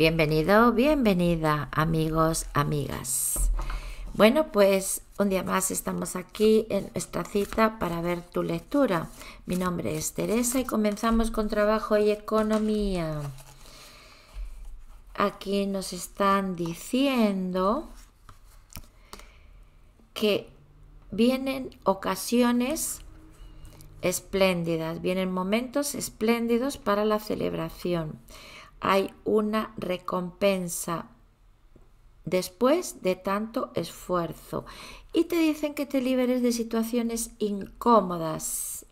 Bienvenido, bienvenida, amigos, amigas. Bueno, pues un día más estamos aquí en nuestra cita para ver tu lectura. Mi nombre es Teresa y comenzamos con trabajo y economía. Aquí nos están diciendo que vienen ocasiones espléndidas, vienen momentos espléndidos para la celebración hay una recompensa después de tanto esfuerzo y te dicen que te liberes de situaciones incómodas.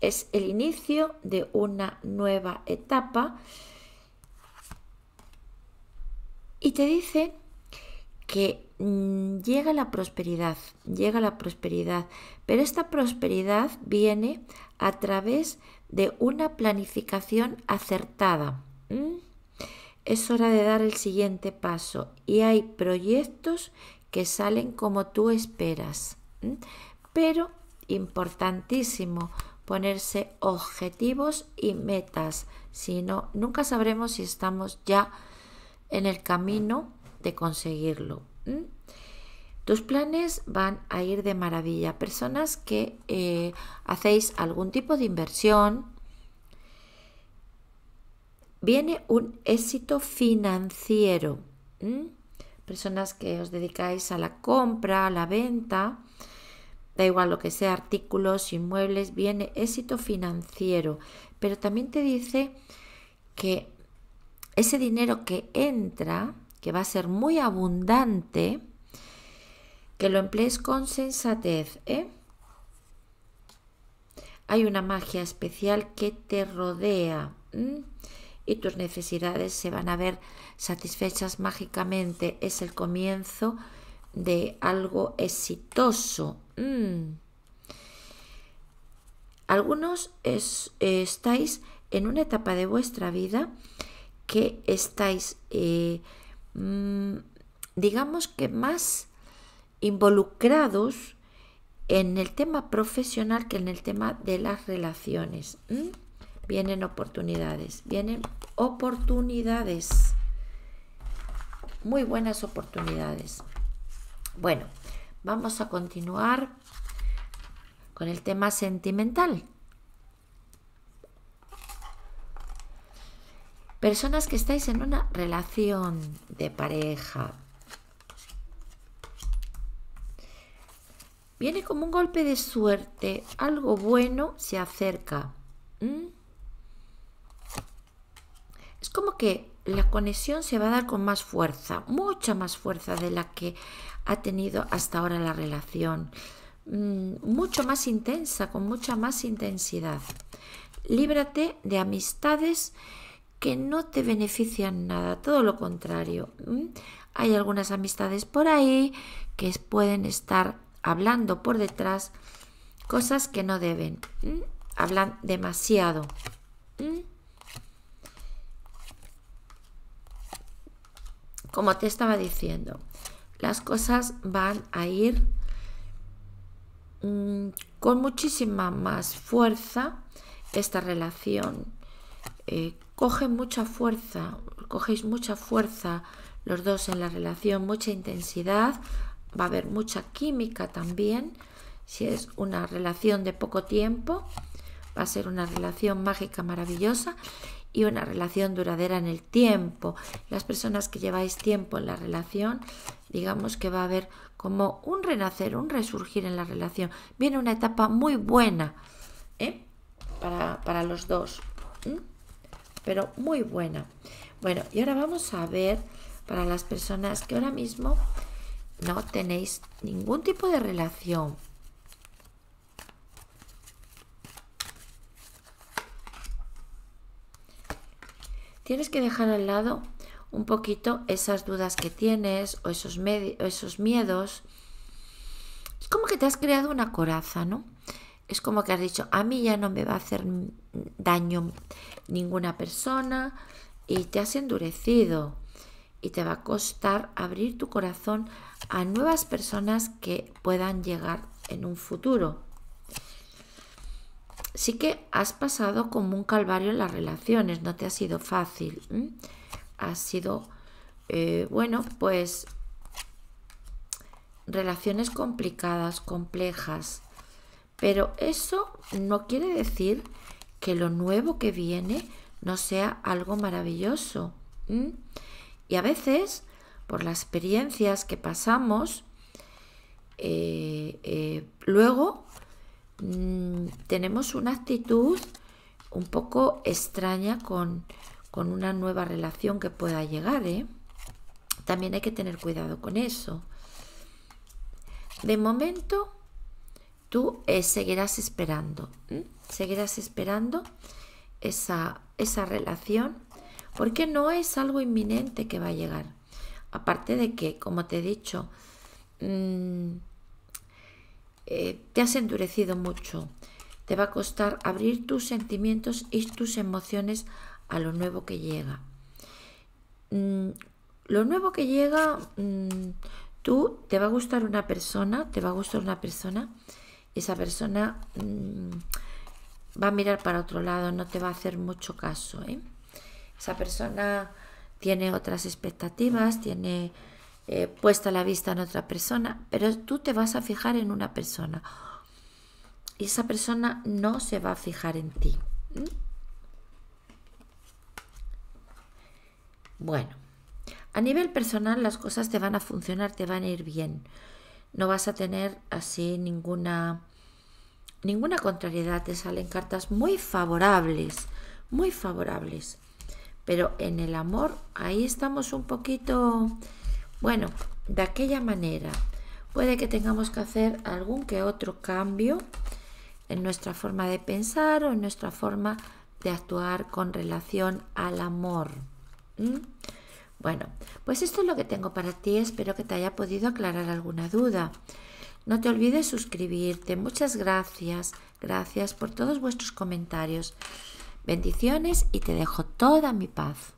Es el inicio de una nueva etapa y te dice que mm, llega la prosperidad, llega la prosperidad, pero esta prosperidad viene a través de una planificación acertada. ¿Mm? Es hora de dar el siguiente paso y hay proyectos que salen como tú esperas. Pero importantísimo ponerse objetivos y metas, si no, nunca sabremos si estamos ya en el camino de conseguirlo. Tus planes van a ir de maravilla. Personas que eh, hacéis algún tipo de inversión, viene un éxito financiero. Personas que os dedicáis a la compra, a la venta, da igual lo que sea, artículos, inmuebles, viene éxito financiero. Pero también te dice que ese dinero que entra, que va a ser muy abundante, que lo emplees con sensatez. ¿eh? Hay una magia especial que te rodea y tus necesidades se van a ver satisfechas mágicamente. Es el comienzo de algo exitoso. Mm. Algunos eh, estáis en una etapa de vuestra vida que estáis, eh, mm, digamos que más involucrados en el tema profesional que en el tema de las relaciones. Mm. Vienen oportunidades, vienen oportunidades. Muy buenas oportunidades. Bueno, vamos a continuar con el tema sentimental. Personas que estáis en una relación de pareja. Viene como un golpe de suerte, algo bueno se acerca es como que la conexión se va a dar con más fuerza, mucha más fuerza de la que ha tenido hasta ahora la relación, mm, mucho más intensa, con mucha más intensidad. Líbrate de amistades que no te benefician nada, todo lo contrario. Hay algunas amistades por ahí que pueden estar hablando por detrás cosas que no deben, hablan demasiado. como te estaba diciendo, las cosas van a ir mm, con muchísima más fuerza. Esta relación eh, coge mucha fuerza, cogéis mucha fuerza los dos en la relación, mucha intensidad, va a haber mucha química también. Si es una relación de poco tiempo, va a ser una relación mágica, maravillosa y una relación duradera en el tiempo. Las personas que lleváis tiempo en la relación, digamos que va a haber como un renacer, un resurgir en la relación. Viene una etapa muy buena ¿eh? para, los dos, pero muy buena. Bueno, y ahora vamos a ver para las personas que ahora mismo no tenéis ningún tipo de relación tienes que dejar al lado un poquito esas dudas que tienes o esos, esos miedos. Es como que te has creado una coraza, ¿no? Es como que has dicho, a mí ya no me va a hacer daño ninguna persona y te has endurecido y te va a costar abrir tu corazón a nuevas personas que puedan llegar en un futuro sí que has pasado como un calvario en las relaciones, no te ha sido fácil. Ha sido, eh, bueno, pues relaciones complicadas, complejas. Pero eso no quiere decir que lo nuevo que viene no sea algo maravilloso. Y a veces, por las experiencias que pasamos, eh, eh, luego Mm, tenemos una actitud un poco extraña con, una nueva relación que pueda llegar. ¿eh? También hay que tener cuidado con eso. De momento, tú eh, seguirás esperando. Seguirás esperando esa, esa relación porque no es algo inminente que va a llegar. Aparte de que, como te he dicho, mm, eh, te has endurecido mucho. Te va a costar abrir tus sentimientos y tus emociones a lo nuevo que llega. Mm, lo nuevo que llega, mm, tú te va a gustar una persona, te va a gustar una persona, esa persona mm, va a mirar para otro lado, no te va a hacer mucho caso. ¿eh? Esa persona tiene otras expectativas, tiene eh, puesta la vista en otra persona, pero tú te vas a fijar en una persona y esa persona no se va a fijar en ti. ¿Mm? Bueno, a nivel personal las cosas te van a funcionar, te van a ir bien. No vas a tener así ninguna ninguna contrariedad, te salen cartas muy favorables, muy favorables. Pero en el amor ahí estamos un poquito bueno, de aquella manera puede que tengamos que hacer algún que otro cambio en nuestra forma de pensar o en nuestra forma de actuar con relación al amor. Bueno, pues esto es lo que tengo para ti. Espero que te haya podido aclarar alguna duda. No te olvides suscribirte. Muchas gracias. Gracias por todos vuestros comentarios. Bendiciones y te dejo toda mi paz.